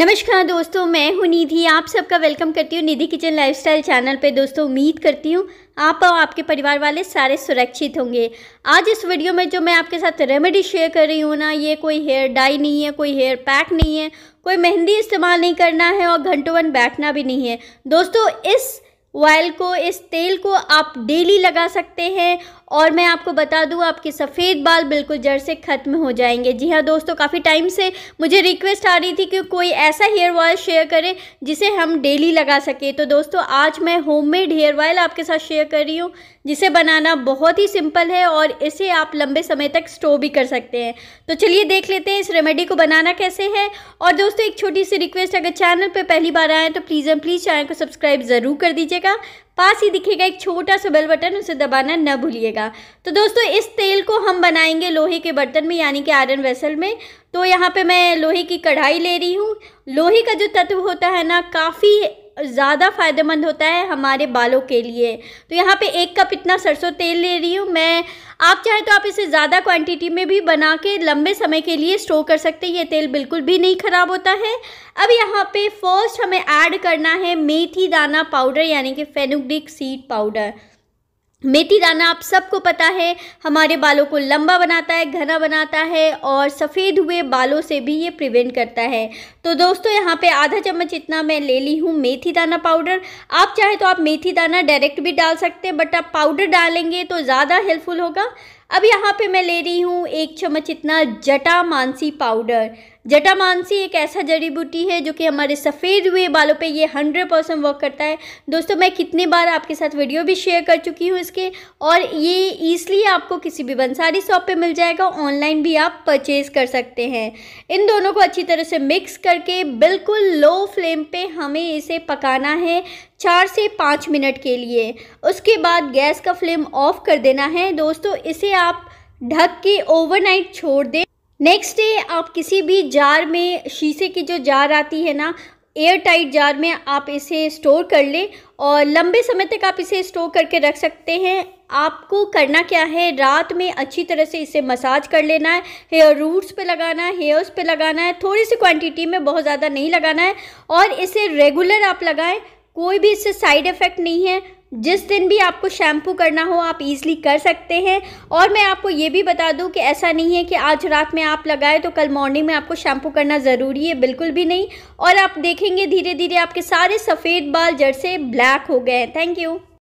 नमस्कार दोस्तों मैं हूं निधि आप सबका वेलकम करती हूं निधि किचन लाइफस्टाइल चैनल पे दोस्तों उम्मीद करती हूं आप और आपके परिवार वाले सारे सुरक्षित होंगे आज इस वीडियो में जो मैं आपके साथ रेमेडी शेयर कर रही हूँ ना ये कोई हेयर डाई नहीं है कोई हेयर पैक नहीं है कोई मेहंदी इस्तेमाल नहीं करना है और घंटों वन बैठना भी नहीं है दोस्तों इस ऑयल को इस तेल को आप डेली लगा सकते हैं और मैं आपको बता दूं आपके सफ़ेद बाल बिल्कुल जड़ से ख़त्म हो जाएंगे जी हाँ दोस्तों काफ़ी टाइम से मुझे रिक्वेस्ट आ रही थी कि कोई ऐसा हेयर ऑयल शेयर करें जिसे हम डेली लगा सकें तो दोस्तों आज मैं होममेड हेयर ऑयल आपके साथ शेयर कर रही हूँ जिसे बनाना बहुत ही सिंपल है और इसे आप लंबे समय तक स्टोर भी कर सकते हैं तो चलिए देख लेते हैं इस रेमेडी को बनाना कैसे है और दोस्तों एक छोटी सी रिक्वेस्ट अगर चैनल पर पहली बार आएँ तो प्लीज़ एंड प्लीज़ चैनल को सब्सक्राइब ज़रूर कर दीजिए दीजिएगा पास ही दिखेगा एक छोटा सा बेल बटन उसे दबाना न भूलिएगा तो दोस्तों इस तेल को हम बनाएंगे लोहे के बर्तन में यानी कि आयरन वेसल में तो यहाँ पे मैं लोहे की कढ़ाई ले रही हूँ लोहे का जो तत्व होता है ना काफ़ी ज़्यादा फ़ायदेमंद होता है हमारे बालों के लिए तो यहाँ पे एक कप इतना सरसों तेल ले रही हूँ मैं आप चाहें तो आप इसे ज़्यादा क्वांटिटी में भी बना के लंबे समय के लिए स्टोर कर सकते हैं ये तेल बिल्कुल भी नहीं ख़राब होता है अब यहाँ पे फर्स्ट हमें ऐड करना है मेथी दाना पाउडर यानी कि फेनुग्रिक सीड पाउडर मेथी दाना आप सबको पता है हमारे बालों को लंबा बनाता है घना बनाता है और सफ़ेद हुए बालों से भी ये प्रिवेंट करता है तो दोस्तों यहाँ पे आधा चम्मच इतना मैं ले ली हूँ मेथी दाना पाउडर आप चाहे तो आप मेथी दाना डायरेक्ट भी डाल सकते हैं बट आप पाउडर डालेंगे तो ज़्यादा हेल्पफुल होगा अब यहाँ पे मैं ले रही हूँ एक चम्मच इतना जटा मानसी पाउडर जटा मानसी एक ऐसा जड़ी बूटी है जो कि हमारे सफ़ेद हुए बालों पे ये हंड्रेड परसेंट वर्क करता है दोस्तों मैं कितने बार आपके साथ वीडियो भी शेयर कर चुकी हूँ इसके और ये ईज़िली आपको किसी भी बंसारी शॉप पे मिल जाएगा ऑनलाइन भी आप परचेज कर सकते हैं इन दोनों को अच्छी तरह से मिक्स करके बिल्कुल लो फ्लेम पर हमें इसे पकाना है चार से पाँच मिनट के लिए उसके बाद गैस का फ्लेम ऑफ कर देना है दोस्तों इसे आप ढक के ओवरनाइट छोड़ दें नेक्स्ट डे आप किसी भी जार में शीशे की जो जार आती है ना एयर टाइट जार में आप इसे स्टोर कर लें और लंबे समय तक आप इसे स्टोर करके रख सकते हैं आपको करना क्या है रात में अच्छी तरह से इसे मसाज कर लेना है हेयर रूट्स पे लगाना है हेयर्स पे लगाना है थोड़ी सी क्वांटिटी में बहुत ज़्यादा नहीं लगाना है और इसे रेगुलर आप लगाएं कोई भी इससे साइड इफ़ेक्ट नहीं है जिस दिन भी आपको शैम्पू करना हो आप इजीली कर सकते हैं और मैं आपको ये भी बता दूं कि ऐसा नहीं है कि आज रात में आप लगाएं तो कल मॉर्निंग में आपको शैम्पू करना ज़रूरी है बिल्कुल भी नहीं और आप देखेंगे धीरे धीरे आपके सारे सफ़ेद बाल जड़ से ब्लैक हो गए हैं थैंक यू